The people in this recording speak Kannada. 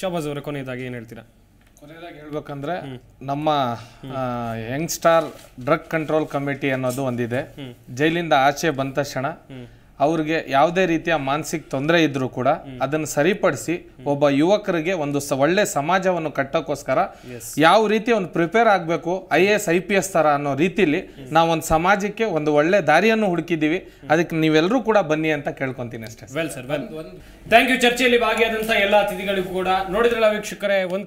ಶೋಭಾಜ್ ಅವರ ಕೊನೆಯದಾಗಿ ಏನು ಹೇಳ್ತೀರಾ ಕೊನೆಯದಾಗಿ ಹೇಳ್ಬೇಕಂದ್ರೆ ನಮ್ಮ ಯಂಗ್ಸ್ಟಾರ್ ಡ್ರಗ್ ಕಂಟ್ರೋಲ್ ಕಮಿಟಿ ಅನ್ನೋದು ಒಂದಿದೆ ಜೈಲಿಂದ ಆಚೆ ಬಂದ ತಕ್ಷಣ ಅವ್ರಿಗೆ ಯಾವುದೇ ರೀತಿಯ ಮಾನಸಿಕ ತೊಂದರೆ ಇದ್ರೂ ಕೂಡ ಅದನ್ನು ಸರಿಪಡಿಸಿ ಒಬ್ಬ ಯುವಕರಿಗೆ ಒಂದು ಒಳ್ಳೆ ಸಮಾಜವನ್ನು ಕಟ್ಟೋಕ್ಕೋಸ್ಕರ ಯಾವ ರೀತಿ ಒಂದು ಪ್ರಿಪೇರ್ ಆಗಬೇಕು I A S I P S ಥರ ಅನ್ನೋ ರೀತಿಲಿ ನಾವೊಂದು ಸಮಾಜಕ್ಕೆ ಒಂದು ಒಳ್ಳೆ ದಾರಿಯನ್ನು ಹುಡುಕಿದ್ದೀವಿ ಅದಕ್ಕೆ ನೀವೆಲ್ಲರೂ ಕೂಡ ಬನ್ನಿ ಅಂತ ಕೇಳ್ಕೊಂತೀನಿ ಅಷ್ಟೇ well sir well thank you ಚರ್ಚೆಯಲ್ಲಿ ಭಾಗಿಯಾದಂಥ ಎಲ್ಲ ಅತಿಥಿಗಳಿಗೂ ಕೂಡ ನೋಡಿದ್ರಲ್ಲ ವೀಕ್ಷಕರೇ ಒಂದು